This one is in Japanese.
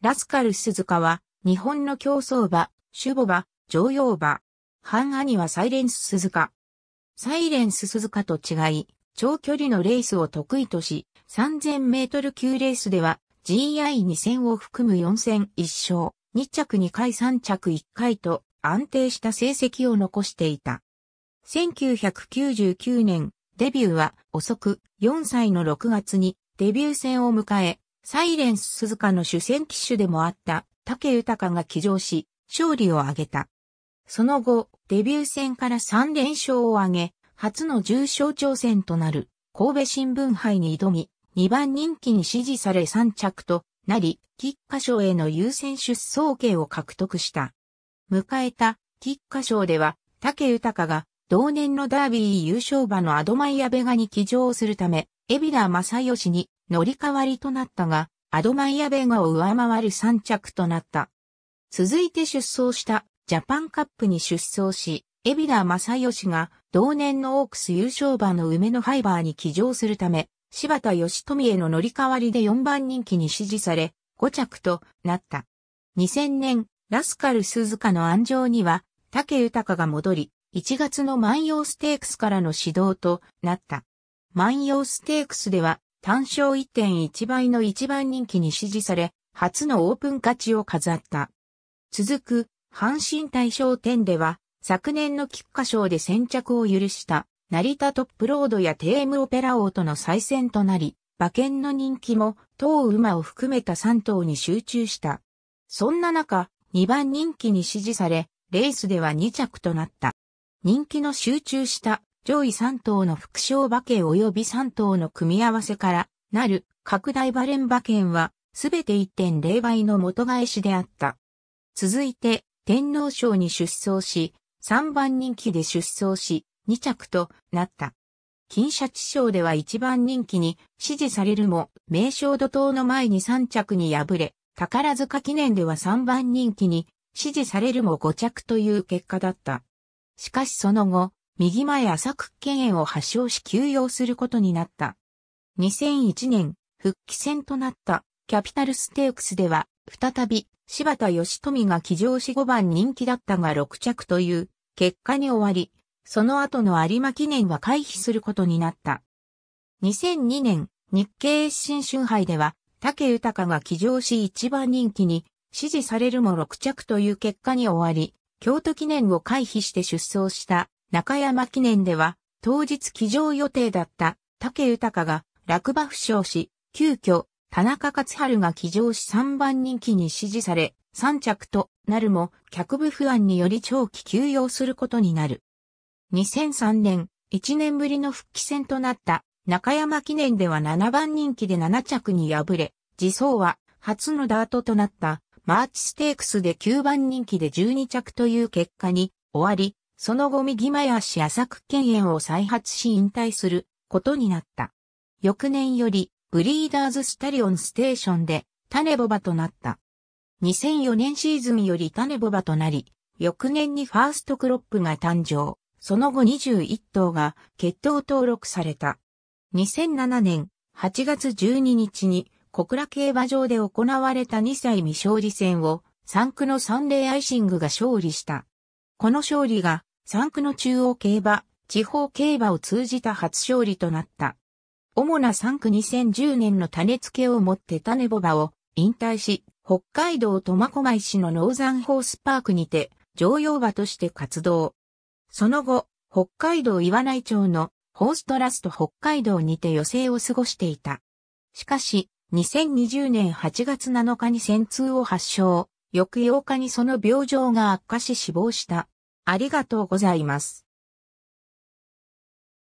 ラスカル鈴鹿は、日本の競走馬、守母馬、常用馬。半兄はサイレンス鈴鹿。サイレンス鈴鹿と違い、長距離のレースを得意とし、3000メートル級レースでは、GI2 0を含む4戦1勝、2着2回3着1回と安定した成績を残していた。1999年、デビューは遅く4歳の6月にデビュー戦を迎え、サイレンス鈴鹿の主戦機種でもあった竹豊が騎乗し、勝利を挙げた。その後、デビュー戦から3連勝を挙げ、初の重賞挑戦となる神戸新聞杯に挑み、2番人気に支持され3着となり、菊花賞への優先出走権を獲得した。迎えた菊花賞では、竹豊が同年のダービー優勝馬のアドマイアベガに騎乗するため、海老名正義に乗り換わりとなったが、アドマイアベガを上回る3着となった。続いて出走したジャパンカップに出走し、エビサ正義が同年のオークス優勝馬の梅のハイバーに騎乗するため、柴田義富への乗り換わりで4番人気に支持され、5着となった。2000年、ラスカル鈴鹿の安城には、竹豊が戻り、1月の万葉ステークスからの指導となった。万葉ステークスでは、単勝1.1倍の一番人気に支持され、初のオープン価値を飾った。続く、阪神大賞店では、昨年の菊花賞で先着を許した、成田トップロードやテームオペラ王との再戦となり、馬券の人気も、当馬を含めた3頭に集中した。そんな中、2番人気に支持され、レースでは2着となった。人気の集中した上位3頭の副賞馬券及び3頭の組み合わせからなる拡大バレン馬券はすべて1.0倍の元返しであった。続いて天皇賞に出走し、3番人気で出走し、2着となった。金シャチ賞では1番人気に支持されるも、名称怒涛の前に3着に敗れ、宝塚記念では3番人気に支持されるも5着という結果だった。しかしその後、右前浅く犬炎を発症し休養することになった。2001年、復帰戦となったキャピタルステークスでは、再び柴田義富が騎乗し5番人気だったが6着という結果に終わり、その後の有馬記念は回避することになった。2002年、日経新春杯では、竹豊が騎乗し1番人気に支持されるも6着という結果に終わり、京都記念を回避して出走した中山記念では、当日起乗予定だった竹豊が落馬負傷し、急遽田中勝春が起乗し3番人気に支持され、3着となるも脚部不安により長期休養することになる。2003年、1年ぶりの復帰戦となった中山記念では7番人気で7着に敗れ、自走は初のダートとなったマーチステークスで9番人気で12着という結果に終わり、その後右前足浅く犬園を再発し引退することになった。翌年よりブリーダーズスタリオンステーションで種ボバとなった。2004年シーズンより種ボバとなり、翌年にファーストクロップが誕生、その後21頭が血統登録された。2007年8月12日に小倉競馬場で行われた2歳未勝利戦を3区のレ例アイシングが勝利した。この勝利が産区の中央競馬、地方競馬を通じた初勝利となった。主な産区2010年の種付けをもって種ボバを引退し、北海道苫小牧市のノーザンホースパークにて、常用馬として活動。その後、北海道岩内町のホーストラスト北海道にて余生を過ごしていた。しかし、2020年8月7日に戦痛を発症、翌8日にその病状が悪化し死亡した。ありがとうございます。